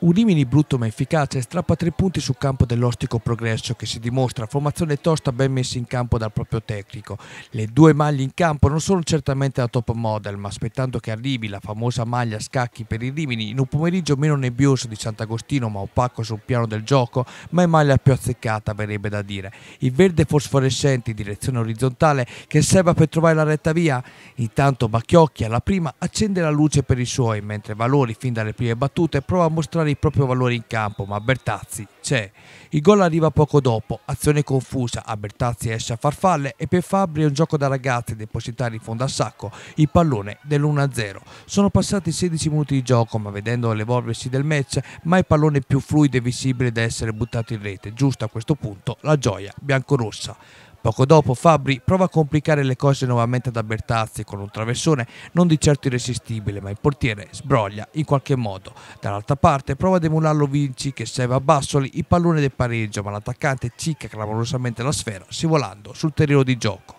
Un Rimini brutto ma efficace strappa tre punti sul campo dell'ostico progresso che si dimostra formazione tosta ben messa in campo dal proprio tecnico. Le due maglie in campo non sono certamente la top model ma aspettando che arrivi la famosa maglia a scacchi per i Rimini in un pomeriggio meno nebbioso di Sant'Agostino ma opaco sul piano del gioco ma è maglia più azzeccata verrebbe da dire. Il verde fosforescente in direzione orizzontale che serva per trovare la retta via. Intanto Bacchiocchi alla prima accende la luce per i suoi mentre Valori fin dalle prime battute prova a mostrare il proprio valore in campo, ma Bertazzi c'è. Il gol arriva poco dopo, azione confusa, a Bertazzi esce a farfalle e per Fabri è un gioco da ragazzi depositare in fondo a sacco il pallone dell'1-0. Sono passati 16 minuti di gioco, ma vedendo l'evolversi del match, mai pallone più fluido e visibile da essere buttato in rete. Giusto a questo punto la gioia biancorossa. Poco dopo Fabri prova a complicare le cose nuovamente da Bertazzi con un traversone non di certo irresistibile, ma il portiere sbroglia in qualche modo. Dall'altra parte prova ad emularlo Vinci che serve a Bassoli il pallone del pareggio, ma l'attaccante cicca clamorosamente la sfera scivolando sul terreno di gioco.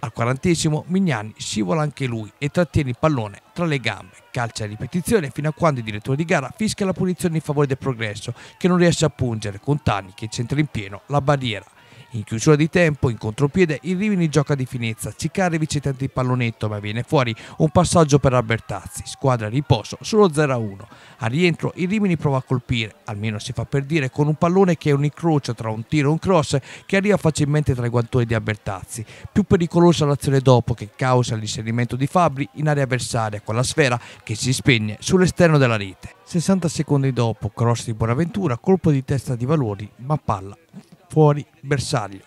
Al quarantesimo Mignani scivola anche lui e trattiene il pallone tra le gambe, calcia a ripetizione fino a quando il direttore di gara fischia la punizione in favore del progresso che non riesce a pungere con Tani che centra in pieno la barriera. In chiusura di tempo, in contropiede, il Rivini gioca di finezza, Ciccarevic tenta il pallonetto ma viene fuori un passaggio per Albertazzi, squadra a riposo, solo 0-1. Al rientro il Rivini prova a colpire, almeno si fa per dire, con un pallone che è un incrocio tra un tiro e un cross che arriva facilmente tra i guantoni di Albertazzi. Più pericolosa l'azione dopo che causa l'inserimento di Fabri in area avversaria con la sfera che si spegne sull'esterno della rete. 60 secondi dopo, cross di Bonaventura, colpo di testa di Valori, ma palla fuori bersaglio.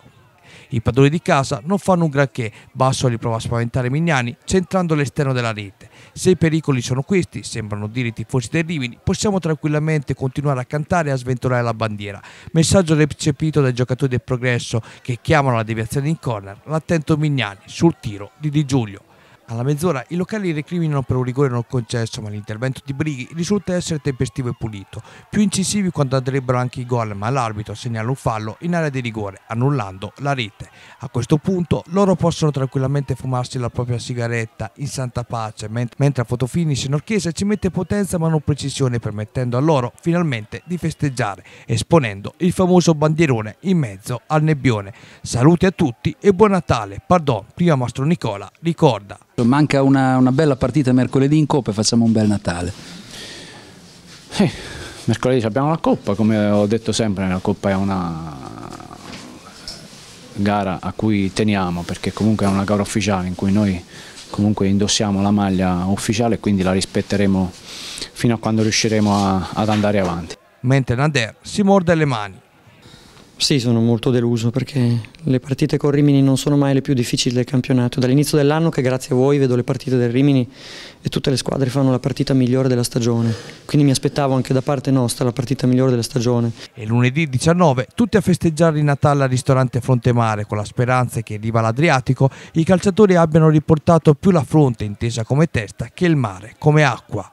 I padroni di casa non fanno un granché, Bassoli prova a spaventare Mignani centrando l'esterno della rete. Se i pericoli sono questi, sembrano dire i tifosi dei Rimini, possiamo tranquillamente continuare a cantare e a sventolare la bandiera. Messaggio recepito dai giocatori del progresso che chiamano la deviazione in corner, l'attento Mignani sul tiro di Di Giulio. Alla mezz'ora i locali recriminano per un rigore non concesso, ma l'intervento di Brighi risulta essere tempestivo e pulito, più incisivi quando andrebbero anche i gol, ma l'arbitro segnala un fallo in area di rigore, annullando la rete. A questo punto loro possono tranquillamente fumarsi la propria sigaretta in santa pace, ment mentre a fotofinish orchestra ci mette potenza ma non precisione, permettendo a loro finalmente di festeggiare, esponendo il famoso bandierone in mezzo al nebbione. Saluti a tutti e buon Natale, pardon, prima Mastro Nicola ricorda. Manca una, una, bella partita mercoledì in Coppa e facciamo un bel Natale. Sì, mercoledì abbiamo la Coppa, come ho detto sempre, la Coppa è una gara a cui teniamo perché comunque è una gara ufficiale in cui noi comunque indossiamo la maglia ufficiale e quindi la rispetteremo fino a quando riusciremo a, ad andare avanti. Mentre Nader si morde le mani. Sì, sono molto deluso perché le partite con Rimini non sono mai le più difficili del campionato. Dall'inizio dell'anno che grazie a voi vedo le partite del Rimini e tutte le squadre fanno la partita migliore della stagione. Quindi mi aspettavo anche da parte nostra la partita migliore della stagione. E lunedì 19 tutti a festeggiare il Natale al ristorante Frontemare con la speranza che in riva all'Adriatico i calciatori abbiano riportato più la fronte intesa come testa che il mare come acqua.